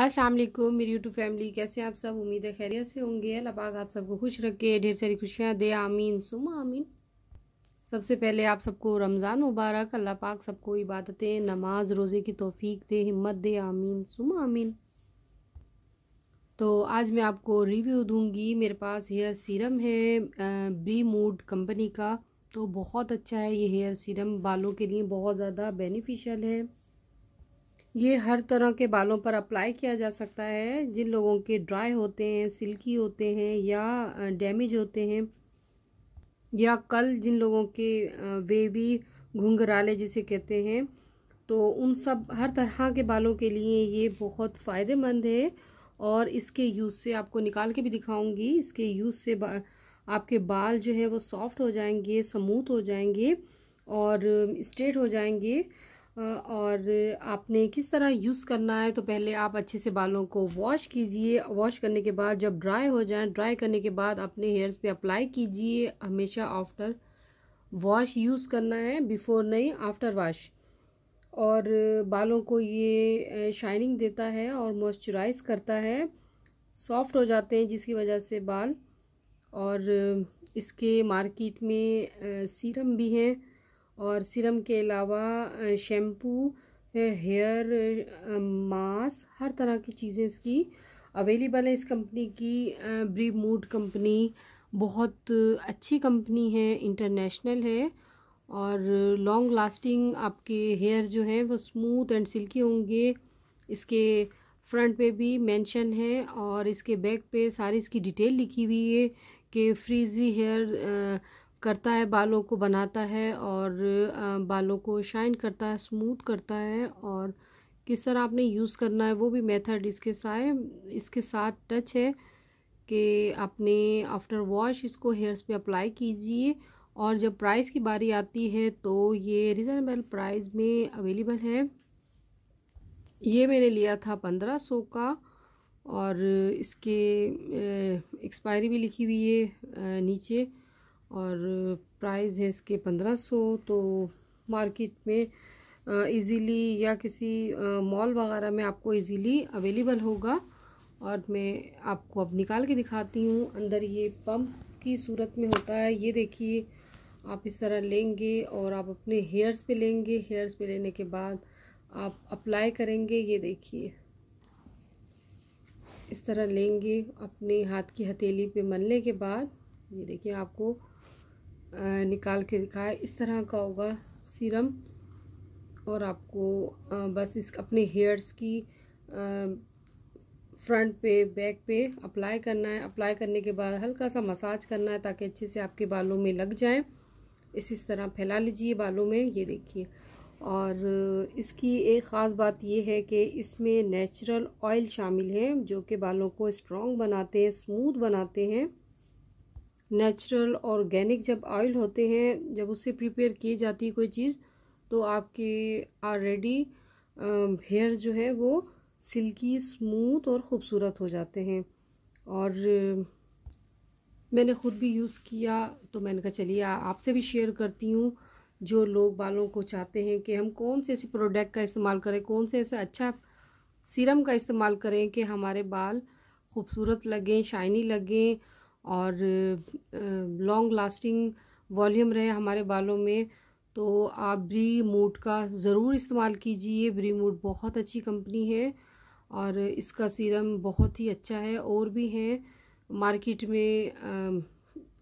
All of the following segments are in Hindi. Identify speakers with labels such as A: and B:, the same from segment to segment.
A: अस्सलाम वालेकुम मेरी यूट्यूब फैमिली कैसे आप सब उम्मीद है खैरियत से होंगे अल्लाह पाक आप सबको खुश रखे ढेर सारी खुशियाँ दे आमीन सुम आमीन सबसे पहले आप सबको रमज़ान मुबारक अल्लाह पाक सबको इबादतें नमाज रोज़े की तोफ़ीक दे हिम्मत दे आमीन सुम आमीन तो आज मैं आपको रिव्यू दूंगी मेरे पास हेयर सीरम है ब्री मूड कंपनी का तो बहुत अच्छा है ये हेयर सीरम बालों के लिए बहुत ज़्यादा बेनिफिशियल है ये हर तरह के बालों पर अप्लाई किया जा सकता है जिन लोगों के ड्राई होते हैं सिल्की होते हैं या डैमेज होते हैं या कल जिन लोगों के वेवी घुंघराले जिसे कहते हैं तो उन सब हर तरह के बालों के लिए ये बहुत फ़ायदेमंद है और इसके यूज़ से आपको निकाल के भी दिखाऊंगी इसके यूज़ से बा, आपके बाल जो है वो सॉफ्ट हो जाएंगे स्मूथ हो जाएंगे और स्ट्रेट हो जाएंगे और आपने किस तरह यूज़ करना है तो पहले आप अच्छे से बालों को वॉश कीजिए वॉश करने के बाद जब ड्राई हो जाए ड्राई करने के बाद अपने हेयर्स पे अप्लाई कीजिए हमेशा आफ्टर वॉश यूज़ करना है बिफोर नहीं आफ्टर वॉश और बालों को ये शाइनिंग देता है और मॉइस्चराइज करता है सॉफ्ट हो जाते हैं जिसकी वजह से बाल और इसके मार्केट में सीरम भी हैं और सिरम के अलावा शैम्पू हेयर मास हर तरह की चीज़ें इसकी अवेलेबल है इस कंपनी की ब्री मूड कंपनी बहुत अच्छी कंपनी है इंटरनेशनल है और लॉन्ग लास्टिंग आपके हेयर जो हैं वो स्मूथ एंड सिल्की होंगे इसके फ्रंट पे भी मेंशन है और इसके बैक पे सारी इसकी डिटेल लिखी हुई है कि फ्रीजी हेयर करता है बालों को बनाता है और बालों को शाइन करता है स्मूथ करता है और किस तरह आपने यूज़ करना है वो भी मेथड इसके साथ इसके साथ टच है कि आपने आफ्टर वॉश इसको हेयर्स पे अप्लाई कीजिए और जब प्राइस की बारी आती है तो ये रिज़नेबल प्राइस में अवेलेबल है ये मैंने लिया था पंद्रह सौ का और इसके एक्सपायरी भी लिखी हुई है नीचे और प्राइस है इसके पंद्रह सौ तो मार्केट में इजीली या किसी मॉल वगैरह में आपको इजीली अवेलेबल होगा और मैं आपको अब निकाल के दिखाती हूँ अंदर ये पम्प की सूरत में होता है ये देखिए आप इस तरह लेंगे और आप अपने हेयर्स पे लेंगे हेयर्स पे लेने के बाद आप अप्लाई करेंगे ये देखिए इस तरह लेंगे अपने हाथ की हथेली पे मलने के बाद ये देखिए आपको निकाल के दिखाया इस तरह का होगा सीरम और आपको बस इस अपने हेयर्स की फ्रंट पे बैक पे अप्लाई करना है अप्लाई करने के बाद हल्का सा मसाज करना है ताकि अच्छे से आपके बालों में लग जाए इस इस तरह फैला लीजिए बालों में ये देखिए और इसकी एक ख़ास बात यह है कि इसमें नेचुरल ऑयल शामिल है जो कि बालों को स्ट्रॉन्ग बनाते हैं स्मूथ बनाते हैं नेचुरल ऑर्गेनिक जब ऑयल होते हैं जब उससे प्रिपेयर की जाती है कोई चीज़ तो आपके ऑलरेडी हेयर जो है वो सिल्की स्मूथ और ख़ूबसूरत हो जाते हैं और मैंने ख़ुद भी यूज़ किया तो मैंने कहा चलिए आपसे भी शेयर करती हूँ जो लोग बालों को चाहते हैं कि हम कौन से ऐसे प्रोडक्ट का इस्तेमाल करें कौन से ऐसा अच्छा सीरम का इस्तेमाल करें कि हमारे बाल खूबसूरत लगें शाइनी लगें और लॉन्ग लास्टिंग वॉल्यूम रहे हमारे बालों में तो आप ब्री मूड का ज़रूर इस्तेमाल कीजिए ब्री मूड बहुत अच्छी कंपनी है और इसका सीरम बहुत ही अच्छा है और भी हैं मार्केट में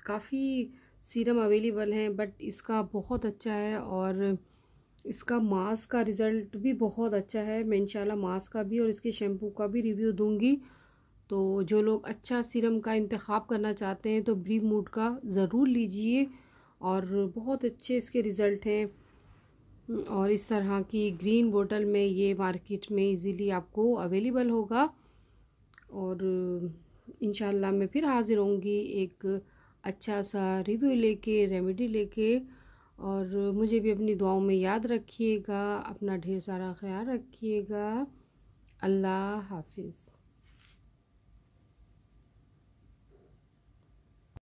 A: काफ़ी सीरम अवेलेबल हैं बट इसका बहुत अच्छा है और इसका मास्क का रिज़ल्ट भी बहुत अच्छा है मैं इंशाल्लाह मास्क का भी और इसके शैम्पू का भी रिव्यू दूंगी तो जो लोग अच्छा सीरम का इंतखब करना चाहते हैं तो ब्री मूड का ज़रूर लीजिए और बहुत अच्छे इसके रिज़ल्ट हैं और इस तरह की ग्रीन बोतल में ये मार्केट में इजीली आपको अवेलेबल होगा और इन मैं फिर हाज़िर होंगी एक अच्छा सा रिव्यू लेके रेमेडी लेके और मुझे भी अपनी दुआओं में याद रखिएगा अपना ढेर सारा ख्याल रखिएगा अल्लाह हाफिज़